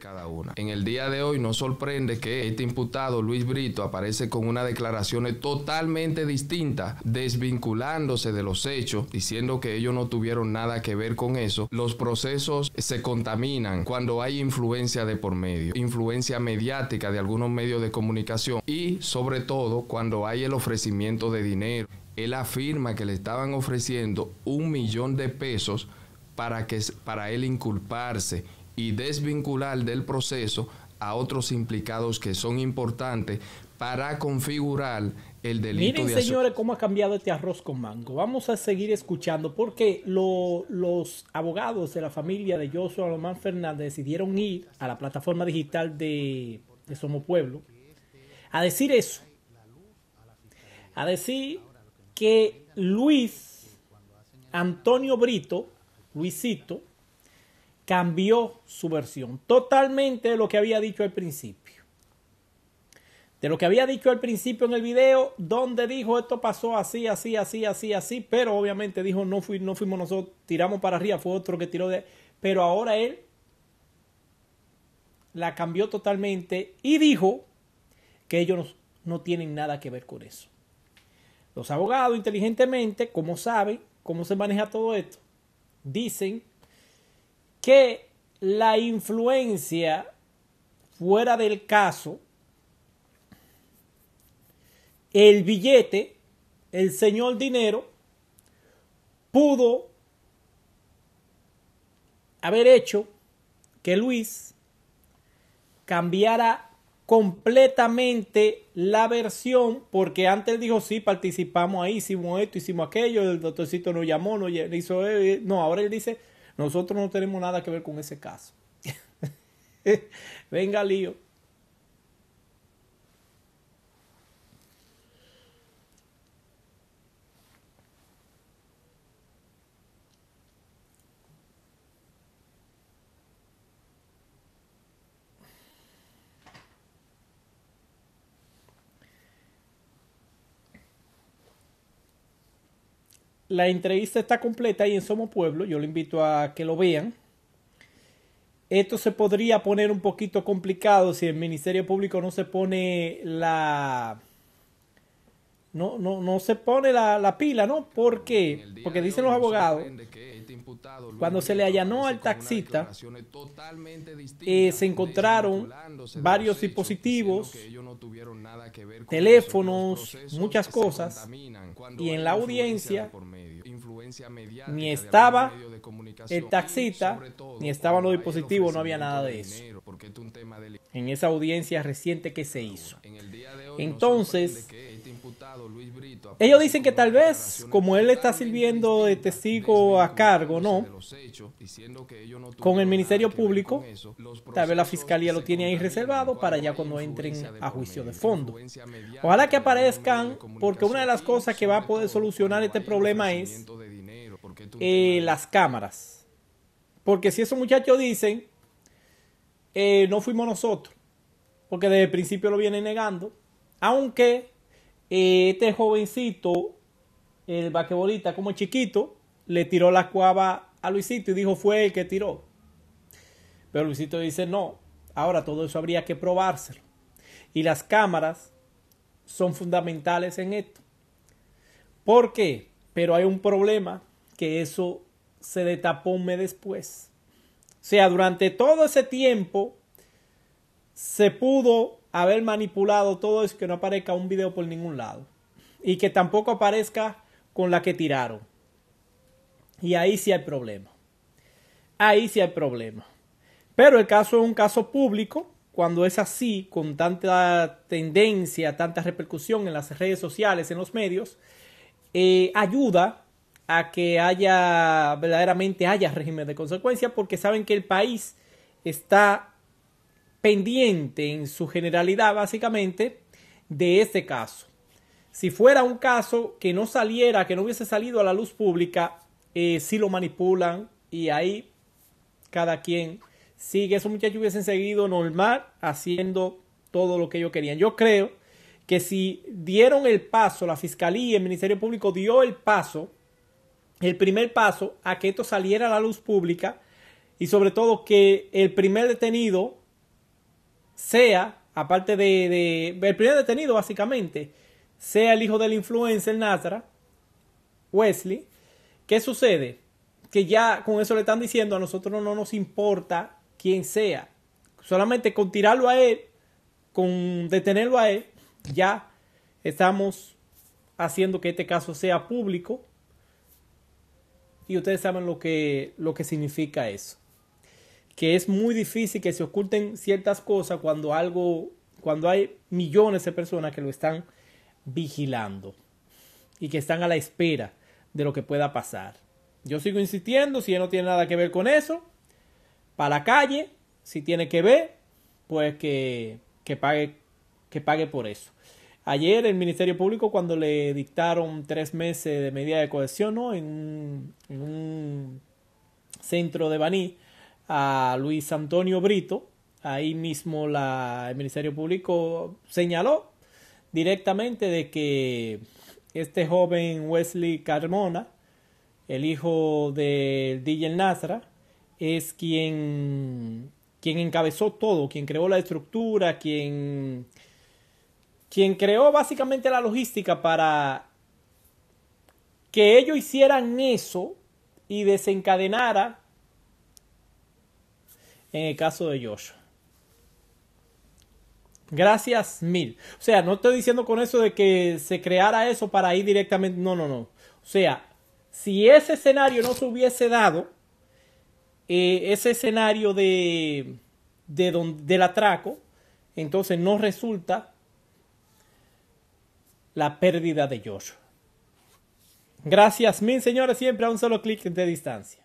cada una. En el día de hoy no sorprende que este imputado Luis Brito aparece con una declaración totalmente distinta, desvinculándose de los hechos, diciendo que ellos no tuvieron nada que ver con eso. Los procesos se contaminan cuando hay influencia de por medio, influencia mediática de algunos medios de comunicación y sobre todo cuando hay el ofrecimiento de dinero. Él afirma que le estaban ofreciendo un millón de pesos para, que, para él inculparse y desvincular del proceso a otros implicados que son importantes para configurar el delito. Miren, señores, cómo ha cambiado este arroz con mango. Vamos a seguir escuchando porque los abogados de la familia de Joshua Román Fernández decidieron ir a la plataforma digital de, de Somos Pueblo a decir eso. A decir que Luis Antonio Brito, Luisito, cambió su versión totalmente de lo que había dicho al principio. De lo que había dicho al principio en el video, donde dijo esto pasó así, así, así, así, así, pero obviamente dijo no, fui, no fuimos nosotros, tiramos para arriba, fue otro que tiró de... Pero ahora él la cambió totalmente y dijo que ellos no tienen nada que ver con eso. Los abogados inteligentemente, como saben, cómo se maneja todo esto, dicen que la influencia fuera del caso, el billete, el señor dinero, pudo haber hecho que Luis cambiara completamente la versión, porque antes dijo, sí, participamos ahí, hicimos esto, hicimos aquello, el doctorcito nos llamó, no hizo, eh, eh, no, ahora él dice, nosotros no tenemos nada que ver con ese caso. Venga, lío. la entrevista está completa y en Somo Pueblo. Yo lo invito a que lo vean. Esto se podría poner un poquito complicado si el Ministerio Público no se pone la. No, no, no se pone la, pila, ¿no? ¿Por qué? Porque dicen los abogados, este cuando se le allanó al taxista, eh, se encontraron varios dispositivos, teléfonos, muchas cosas, y en la audiencia ni estaba el taxista, ni estaban los dispositivos, no había nada de eso. En esa audiencia reciente que se hizo. Entonces, ellos dicen que tal vez, como él está sirviendo de testigo a cargo, ¿no? Con el Ministerio Público, tal vez la Fiscalía lo tiene ahí reservado para ya cuando entren a juicio de fondo. Ojalá que aparezcan, porque una de las cosas que va a poder solucionar este problema es eh, las cámaras. Porque si esos muchachos dicen, eh, no fuimos nosotros, porque desde el principio lo vienen negando, aunque eh, este jovencito, el vaquebolista, como chiquito, le tiró la cuava a Luisito y dijo fue el que tiró. Pero Luisito dice no, ahora todo eso habría que probárselo. Y las cámaras son fundamentales en esto. ¿Por qué? Pero hay un problema que eso se detapó un mes después. O sea, durante todo ese tiempo se pudo haber manipulado todo es que no aparezca un video por ningún lado. Y que tampoco aparezca con la que tiraron. Y ahí sí hay problema. Ahí sí hay problema. Pero el caso es un caso público. Cuando es así, con tanta tendencia, tanta repercusión en las redes sociales, en los medios, eh, ayuda a que haya verdaderamente haya régimen de consecuencia porque saben que el país está pendiente en su generalidad básicamente de este caso. Si fuera un caso que no saliera, que no hubiese salido a la luz pública, eh, si lo manipulan y ahí cada quien sigue. Esos muchachos hubiesen seguido normal haciendo todo lo que ellos querían. Yo creo que si dieron el paso, la Fiscalía, el Ministerio Público dio el paso, el primer paso a que esto saliera a la luz pública y sobre todo que el primer detenido sea, aparte de, el primer detenido básicamente, sea el hijo del influencer Nazra Wesley, ¿qué sucede? Que ya con eso le están diciendo a nosotros no nos importa quién sea, solamente con tirarlo a él, con detenerlo a él, ya estamos haciendo que este caso sea público y ustedes saben lo que, lo que significa eso que es muy difícil que se oculten ciertas cosas cuando algo, cuando hay millones de personas que lo están vigilando y que están a la espera de lo que pueda pasar. Yo sigo insistiendo, si él no tiene nada que ver con eso, para la calle, si tiene que ver, pues que, que, pague, que pague por eso. Ayer el Ministerio Público cuando le dictaron tres meses de medida de cohesión en, en un centro de Baní, a Luis Antonio Brito. Ahí mismo la, el Ministerio Público señaló directamente de que este joven Wesley Carmona, el hijo del DJ Nazra, es quien, quien encabezó todo, quien creó la estructura, quien, quien creó básicamente la logística para que ellos hicieran eso y desencadenara en el caso de Josh. Gracias mil. O sea, no estoy diciendo con eso de que se creara eso para ir directamente. No, no, no. O sea, si ese escenario no se hubiese dado, eh, ese escenario de, de del atraco, entonces no resulta la pérdida de Josh. Gracias mil, señores, siempre a un solo clic de distancia.